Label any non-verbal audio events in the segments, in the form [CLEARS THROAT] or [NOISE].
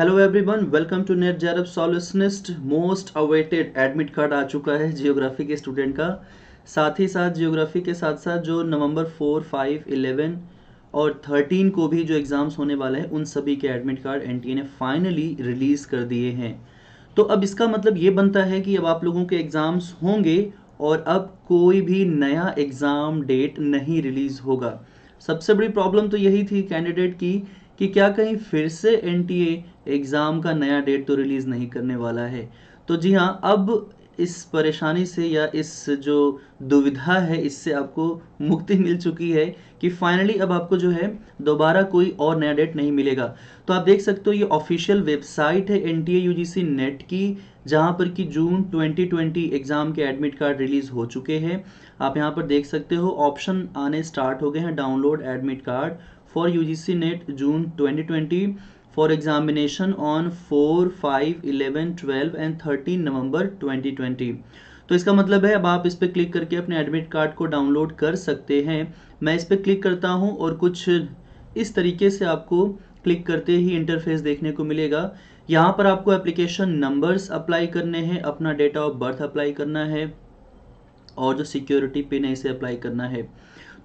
hello everyone welcome to NET जेरब solutionist most awaited admit card आ चुका है जियोग्राफी के स्टूडेंट का साथ ही साथ जियोग्राफी के साथ साथ जो नवंबर फोर फाइव इलेवन और थर्टीन को भी जो एग्ज़ाम्स होने वाले हैं उन सभी के एडमिट कार्ड एनटीए ने फाइनली रिलीज़ कर दिए हैं तो अब इसका मतलब ये बनता है कि अब आप लोगों के एग्ज़ाम्स होंगे और अब कोई भी नया एग्ज़ाम डेट नहीं रिलीज़ होगा सबसे बड़ी प्रॉब्लम तो यही थी कैंडिडेट की कि क्या कहीं फिर से एन एग्ज़ाम का नया डेट तो रिलीज़ नहीं करने वाला है तो जी हाँ अब इस परेशानी से या इस जो दुविधा है इससे आपको मुक्ति मिल चुकी है कि फाइनली अब आपको जो है दोबारा कोई और नया डेट नहीं मिलेगा तो आप देख सकते हो ये ऑफिशियल वेबसाइट है एन टी नेट की जहाँ पर कि जून 2020 एग्ज़ाम के एडमिट कार्ड रिलीज़ हो चुके हैं आप यहाँ पर देख सकते हो ऑप्शन आने स्टार्ट हो गए हैं download admit card for for UGC NET twenty 2020 for examination on 4, 5, 11, 12 and 13 नवंबर ट्वेंटी तो इसका मतलब है अब आप इस पर क्लिक करके अपने एडमिट कार्ड को डाउनलोड कर सकते हैं मैं इस पर क्लिक करता हूँ और कुछ इस तरीके से आपको क्लिक करते ही इंटरफेस देखने को मिलेगा यहाँ पर आपको एप्लीकेशन नंबर्स अप्लाई करने हैं अपना डेट ऑफ बर्थ अप्लाई करना है और जो सिक्योरिटी पिन है इसे अप्लाई करना है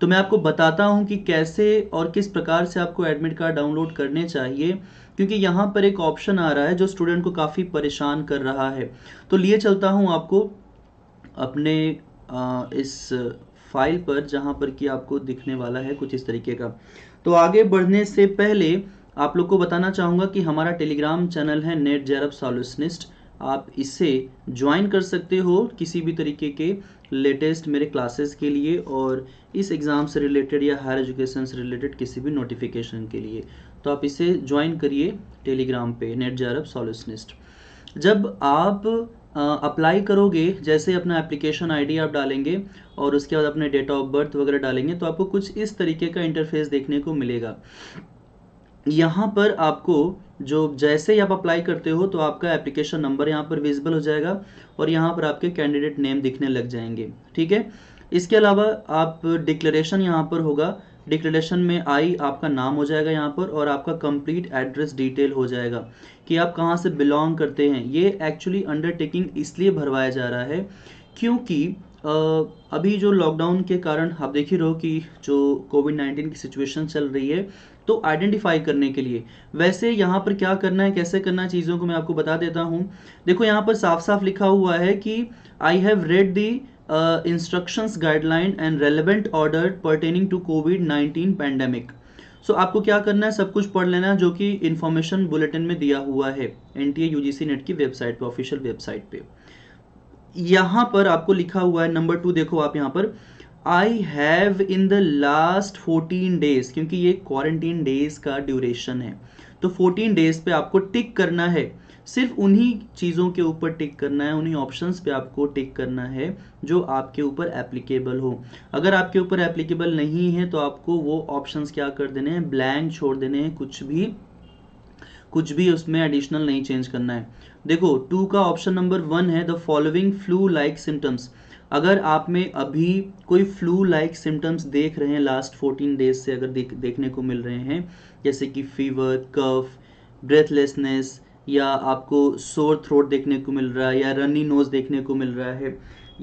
तो मैं आपको बताता हूँ कि कैसे और किस प्रकार से आपको एडमिट कार्ड डाउनलोड करने चाहिए क्योंकि यहाँ पर एक ऑप्शन आ रहा है जो स्टूडेंट को काफ़ी परेशान कर रहा है तो लिए चलता हूँ आपको अपने आ, इस फाइल पर जहाँ पर कि आपको दिखने वाला है कुछ इस तरीके का तो आगे बढ़ने से पहले आप लोग को बताना चाहूँगा कि हमारा टेलीग्राम चैनल है नेट जेरब सॉल्यूशनिस्ट आप इससे ज्वाइन कर सकते हो किसी भी तरीके के लेटेस्ट मेरे क्लासेस के लिए और इस एग्ज़ाम से रिलेटेड या हायर एजुकेशन से रिलेटेड किसी भी नोटिफिकेशन के लिए तो आप इसे ज्वाइन करिए टेलीग्राम पे नेट जारब सॉलिसनिस्ट जब आप अप्लाई करोगे जैसे अपना एप्लीकेशन आईडी आप डालेंगे और उसके बाद अपने डेट ऑफ बर्थ वगैरह डालेंगे तो आपको कुछ इस तरीके का इंटरफेस देखने को मिलेगा यहाँ पर आपको जो जैसे ही आप अप्लाई करते हो तो आपका एप्लीकेशन नंबर यहाँ पर विजिबल हो जाएगा और यहाँ पर आपके कैंडिडेट नेम दिखने लग जाएंगे ठीक है इसके अलावा आप डिक्लेरेशन यहाँ पर होगा डिक्लेरेशन में आई आपका नाम हो जाएगा यहाँ पर और आपका कंप्लीट एड्रेस डिटेल हो जाएगा कि आप कहाँ से बिलोंग करते हैं ये एक्चुअली अंडरटेकिंग इसलिए भरवाया जा रहा है क्योंकि अभी जो लॉकडाउन के कारण आप देख ही रहो कि जो कोविड नाइन्टीन की सिचुएशन चल रही है तो आइडेंटिफाई करने के लिए वैसे यहाँ पर क्या करना है कैसे करना चीज़ों को मैं आपको बता देता हूँ देखो यहाँ पर साफ साफ लिखा हुआ है कि I have read the instructions guideline and relevant order pertaining to COVID nineteen pandemic so आपको क्या करना है सब कुछ पढ़ लेना है जो कि इन्फॉर्मेशन बुलेटिन में दिया हुआ है एन टी नेट की वेबसाइट पर ऑफिशियल वेबसाइट पर यहाँ पर आपको लिखा हुआ है नंबर टू देखो आप यहाँ पर I have in the last fourteen days क्योंकि ये क्वारंटीन डेज का ड्यूरेशन है तो फोर्टीन डेज पे आपको टिक करना है सिर्फ उन्हीं चीज़ों के ऊपर टिक करना है उन्हीं ऑप्शंस पे आपको टिक करना है जो आपके ऊपर एप्लीकेबल हो अगर आपके ऊपर एप्लीकेबल नहीं है तो आपको वो ऑप्शंस क्या कर देने हैं ब्लैंक छोड़ देने हैं कुछ भी कुछ भी उसमें एडिशनल नहीं चेंज करना है देखो टू का ऑप्शन नंबर वन है the following flu like symptoms अगर आप में अभी कोई फ्लू लाइक सिम्टम्स देख रहे हैं लास्ट 14 डेज से अगर देख देखने को मिल रहे हैं जैसे कि फीवर कफ ब्रेथलेसनेस या आपको सोर थ्रोट देखने को मिल रहा है या रनी नोज देखने को मिल रहा है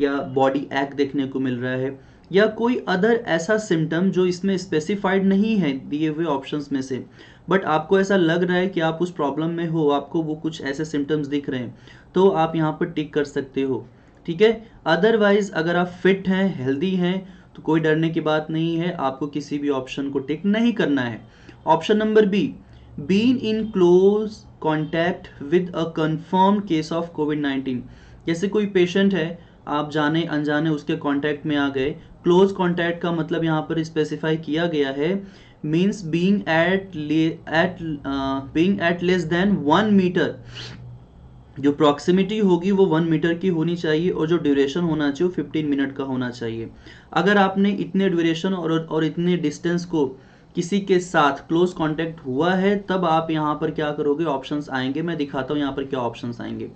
या बॉडी एक देखने को मिल रहा है या कोई अदर ऐसा सिम्टम जो इसमें स्पेसिफाइड नहीं है दिए हुए ऑप्शंस में से बट आपको ऐसा लग रहा है कि आप उस प्रॉब्लम में हो आपको वो कुछ ऐसे सिम्टम्स दिख रहे हैं तो आप यहाँ पर टिक कर सकते हो ठीक है अदरवाइज अगर आप फिट हैं हेल्दी हैं तो कोई डरने की बात नहीं है आपको किसी भी ऑप्शन को टिक नहीं करना है option number b been in close contact with a confirmed case of COVID nineteen जैसे कोई पेशेंट है आप जाने अनजाने उसके कॉन्टैक्ट में आ गए क्लोज कॉन्टैक्ट का मतलब यहाँ पर स्पेसिफाई किया गया है means being at at being at less than one metre जो प्रॉक्सिमिटी होगी वो वन मीटर की होनी चाहिए और जो ड्यूरेशन होना चाहिए वो फिफ्टीन मिनट का होना चाहिए अगर आपने इतने ड्यूरेशन और और इतने डिस्टेंस को किसी के साथ क्लोज कांटेक्ट हुआ है तब आप यहाँ पर क्या करोगे ऑप्शंस आएंगे मैं दिखाता हूँ यहाँ पर क्या ऑप्शंस आएंगे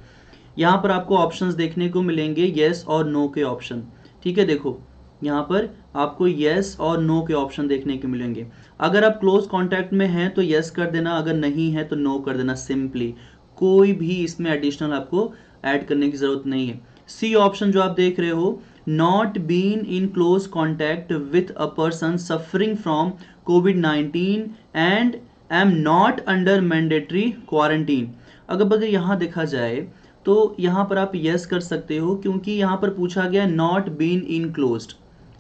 यहाँ पर आपको ऑप्शन देखने को मिलेंगे येस और नो के ऑप्शन ठीक है देखो यहाँ पर आपको येस और नो के ऑप्शन देखने के मिलेंगे अगर आप क्लोज कॉन्टैक्ट में हैं तो येस कर देना अगर नहीं है तो नो कर देना सिंपली कोई भी इसमें एडिशनल आपको ऐड करने की ज़रूरत नहीं है सी ऑप्शन जो आप देख रहे हो not been in close contact with a person suffering from COVID nineteen and I am not under mandatory quarantine अगर अगर यहाँ देखा जाए तो यहाँ पर आप यस कर सकते हो क्योंकि यहाँ पर पूछा गया नॉट बीन इन क्लोज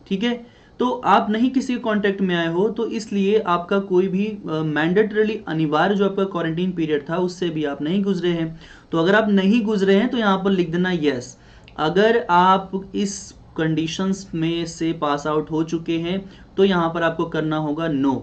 ठीक है तो आप नहीं किसी के कॉन्टैक्ट में आए हो तो इसलिए आपका कोई भी मैंडेटरली अनिवार्य जो आपका क्वारंटीन पीरियड था उससे भी आप नहीं गुजरे हैं तो अगर आप नहीं गुजरे हैं तो यहाँ पर लिख देना यस अगर आप इस कंडीशंस में से पास आउट हो चुके हैं तो यहाँ पर आपको करना होगा नो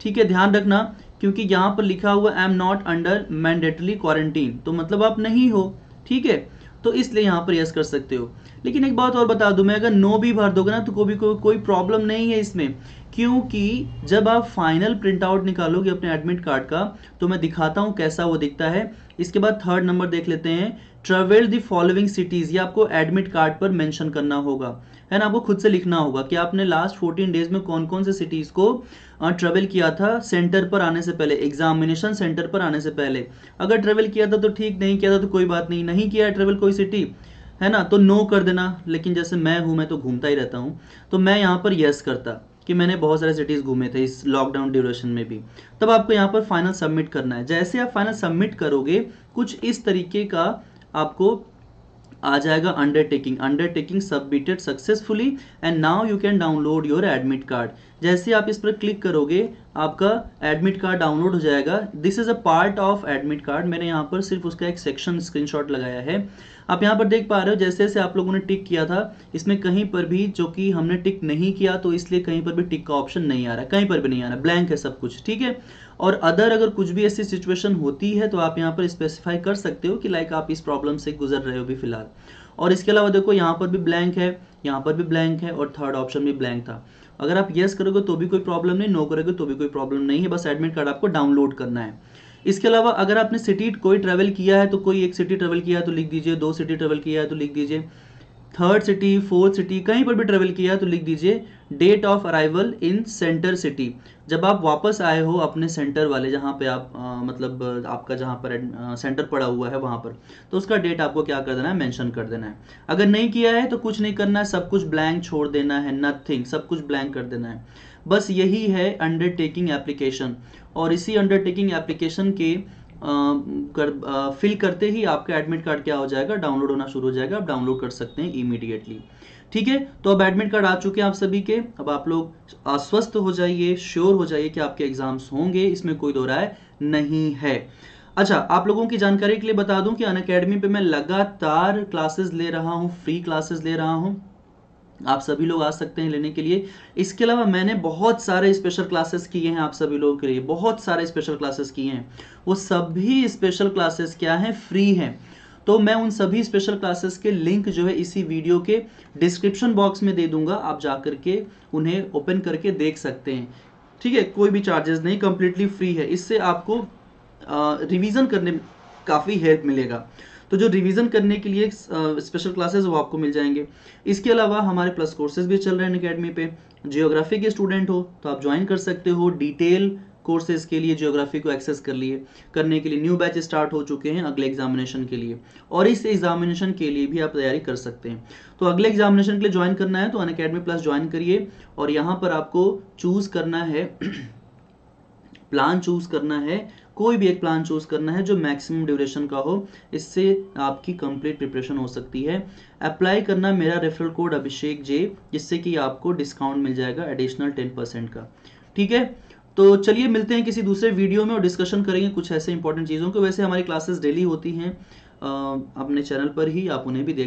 ठीक है ध्यान रखना क्योंकि यहाँ पर लिखा हुआ I am not under mandatory quarantine तो मतलब आप नहीं हो ठीक है तो इसलिए यहाँ पर यस कर सकते हो लेकिन एक बात और बता दूँ मैं अगर नो भी भर दोगे ना तो कोई कोई प्रॉब्लम नहीं है इसमें क्योंकि जब आप फाइनल प्रिंट आउट निकालोगे अपने एडमिट कार्ड का तो मैं दिखाता हूँ कैसा वो दिखता है इसके बाद थर्ड नंबर देख लेते हैं ट्रेवल दी फॉलोइंग सिटीज़ ये आपको एडमिट कार्ड पर मेंशन करना होगा है ना आपको खुद से लिखना होगा कि आपने लास्ट 14 डेज में कौन कौन से सिटीज़ को ट्रेवल किया था सेंटर पर आने से पहले एग्जामिनेशन सेंटर पर आने से पहले अगर ट्रेवल किया था तो ठीक नहीं किया था तो कोई बात नहीं नहीं किया ट्रेवल कोई सिटी है ना तो नो कर देना लेकिन जैसे मैं हूं मैं तो घूमता ही रहता हूँ तो मैं यहाँ पर यस करता कि मैंने बहुत सारे सिटीज़ घूमे थे इस लॉकडाउन ड्यूरेशन में भी तब आपको यहाँ पर फाइनल सबमिट करना है जैसे आप फाइनल सबमिट करोगे कुछ इस तरीके का आपको आ जाएगा undertaking undertaking submitted successfully and now you can download your admit card जैसे आप इस पर क्लिक करोगे आपका एडमिट कार्ड डाउनलोड हो जाएगा this is a part of admit card मैंने यहाँ पर सिर्फ उसका एक सेक्शन स्क्रीनशॉट लगाया है आप यहाँ पर देख पा रहे हो जैसे जैसे आप लोगों ने टिक किया था इसमें कहीं पर भी जो कि हमने टिक नहीं किया तो इसलिए कहीं पर भी टिक का ऑप्शन नहीं आ रहा कहीं पर भी नहीं आ रहा ब्लैंक है सब कुछ ठीक है और अदर अगर कुछ भी ऐसी सिचुएशन होती है तो आप यहाँ पर स्पेसिफाई कर सकते हो कि लाइक आप इस प्रॉब्लम से गुजर रहे हो भी फिलहाल और इसके अलावा देखो यहाँ पर भी ब्लैंक है यहाँ पर भी ब्लैंक है और थर्ड ऑप्शन भी ब्लैंक था अगर आप येस करोगे तो भी कोई प्रॉब्लम नहीं नो करोगे तो भी कोई प्रॉब्लम नहीं है बस एडमिट कार्ड आपको डाउनलोड करना है इसके अलावा अगर आपने सिटी कोई ट्रैवल किया है तो कोई एक सिटी ट्रैवल किया है तो लिख दीजिए दो सिटी ट्रैवल किया है तो लिख दीजिए थर्ड सिटी फोर्थ सिटी कहीं पर भी ट्रेवल किया है तो लिख दीजिए date of arrival in centre city जब आप वापस आए हो अपने सेंटर वाले जहाँ पे आप आ, मतलब आपका जहाँ पर सेंटर पड़ा हुआ है वहाँ पर तो उसका डेट आपको क्या कर देना है मेंशन कर देना है अगर नहीं किया है तो कुछ नहीं करना है सब कुछ ब्लैंक छोड़ देना है नथिंग सब कुछ ब्लैंक कर देना है बस यही है अंडरटेकिंग एप्लीकेशन और इसी अंडरटेकिंग एप्लीकेशन के आ, कर आ, फिल करते ही आपका एडमिट कार्ड क्या हो जाएगा डाउनलोड होना शुरू हो जाएगा आप डाउनलोड कर सकते हैं इमीडिएटली ठीक है तो अब एडमिट कार्ड आ चुके हैं आप सभी के अब आप लोग आश्वस्त हो जाइए श्योर हो जाइए कि आपके एग्जाम्स होंगे इसमें कोई दो राय नहीं है अच्छा आप लोगों की जानकारी के लिए बता दूं कि अन अकेडमी पे मैं लगातार क्लासेस ले रहा हूं फ्री क्लासेस ले रहा हूं आप सभी लोग आ सकते हैं लेने के लिए इसके अलावा मैंने बहुत सारे स्पेशल क्लासेस किए हैं आप सभी लोगों के लिए बहुत सारे स्पेशल क्लासेस किए हैं वो सभी स्पेशल क्लासेस क्या हैं फ्री हैं तो मैं उन सभी स्पेशल क्लासेस के लिंक जो है इसी वीडियो के डिस्क्रिप्शन बॉक्स में दे दूंगा आप जा करके उन्हें ओपन करके देख सकते हैं ठीक है कोई भी चार्जेस नहीं कंप्लीटली फ्री है इससे आपको रिविज़न करने काफ़ी हेल्प मिलेगा तो जो रिवीजन करने के लिए स्पेशल क्लासेस वो आपको मिल जाएंगे इसके अलावा हमारे प्लस कोर्सेज भी चल रहे हैं अकेडमी पे जियोग्राफी के स्टूडेंट हो तो आप ज्वाइन कर सकते हो डिटेल कोर्सेज के लिए जियोग्राफी को एक्सेस कर लिए करने के लिए न्यू बैच स्टार्ट हो चुके हैं अगले एग्जामिनेशन के लिए और इस एग्जामिनेशन के लिए भी आप तैयारी कर सकते हैं तो अगले एग्जामिनेशन के लिए ज्वाइन करना है तो अन अकेडमी प्लस ज्वाइन करिए और यहाँ पर आपको चूज करना है प्लान [CLEARS THROAT] चूज करना है कोई भी एक प्लान चूज करना है जो मैक्सिमम ड्यूरेशन का हो इससे आपकी कंप्लीट प्रिपरेशन हो सकती है अप्लाई करना मेरा रेफरल कोड अभिषेक जे जिससे कि आपको डिस्काउंट मिल जाएगा एडिशनल टेन परसेंट का ठीक है तो चलिए मिलते हैं किसी दूसरे वीडियो में और डिस्कशन करेंगे कुछ ऐसे इंपॉर्टेंट चीज़ों को वैसे हमारी क्लासेस डेली होती हैं अपने चैनल पर ही आप उन्हें भी देख